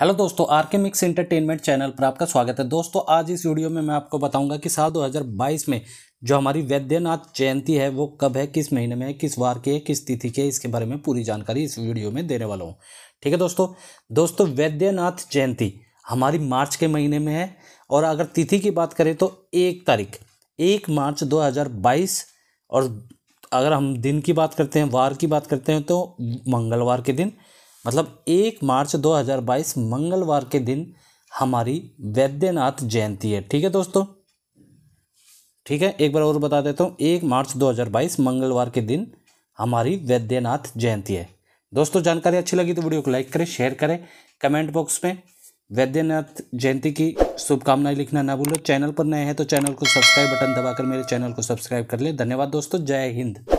hello दोस्तों are के mix entertainment channel पर आपका स्वागत है दोस्तों आज इस वीडियो में मैं आपको बताऊंगा कि साल 2022 में जो हमारी वैद्यनाथ जयंती है वो कब है किस महीने में है किस वार की है किस तिथि के इसके बारे में पूरी जानकारी इस वीडियो में देने वाला हूँ ठीक है दोस्तों दोस्तों वैद्यनाथ जयंती हमारी मार्च के महीने में है और अगर तिथि की बात करें तो एक तारीख एक मार्च दो और अगर हम दिन की बात करते हैं वार की बात करते हैं तो मंगलवार के दिन मतलब एक मार्च 2022 मंगलवार के दिन हमारी वैद्यनाथ जयंती है ठीक है दोस्तों ठीक है एक बार और बता देता हूँ एक मार्च 2022 मंगलवार के दिन हमारी वैद्यनाथ जयंती है दोस्तों जानकारी अच्छी लगी तो वीडियो को लाइक करें शेयर करें कमेंट बॉक्स में वैद्यनाथ जयंती की शुभकामनाएं लिखना ना भूलो चैनल पर नए हैं तो चैनल को सब्सक्राइब बटन दबाकर मेरे चैनल को सब्सक्राइब कर ले धन्यवाद दोस्तों जय हिंद